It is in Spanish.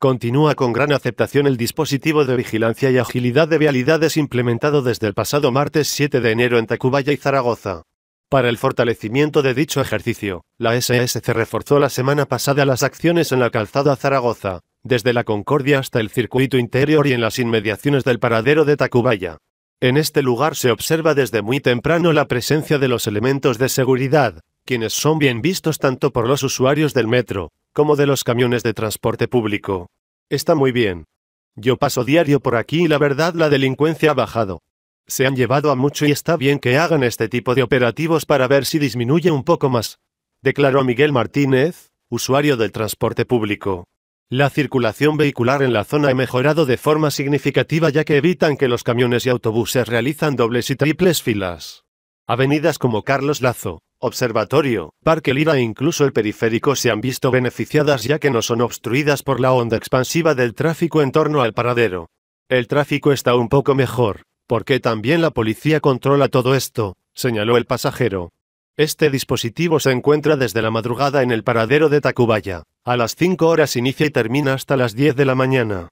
Continúa con gran aceptación el dispositivo de vigilancia y agilidad de vialidades implementado desde el pasado martes 7 de enero en Tacubaya y Zaragoza. Para el fortalecimiento de dicho ejercicio, la SSC reforzó la semana pasada las acciones en la calzada Zaragoza, desde la Concordia hasta el circuito interior y en las inmediaciones del paradero de Tacubaya. En este lugar se observa desde muy temprano la presencia de los elementos de seguridad, quienes son bien vistos tanto por los usuarios del metro, como de los camiones de transporte público. Está muy bien. Yo paso diario por aquí y la verdad la delincuencia ha bajado. Se han llevado a mucho y está bien que hagan este tipo de operativos para ver si disminuye un poco más. Declaró Miguel Martínez, usuario del transporte público. La circulación vehicular en la zona ha mejorado de forma significativa ya que evitan que los camiones y autobuses realizan dobles y triples filas. Avenidas como Carlos Lazo, observatorio, Parque Lira e incluso el periférico se han visto beneficiadas ya que no son obstruidas por la onda expansiva del tráfico en torno al paradero. El tráfico está un poco mejor, porque también la policía controla todo esto, señaló el pasajero. Este dispositivo se encuentra desde la madrugada en el paradero de Tacubaya. A las 5 horas inicia y termina hasta las 10 de la mañana.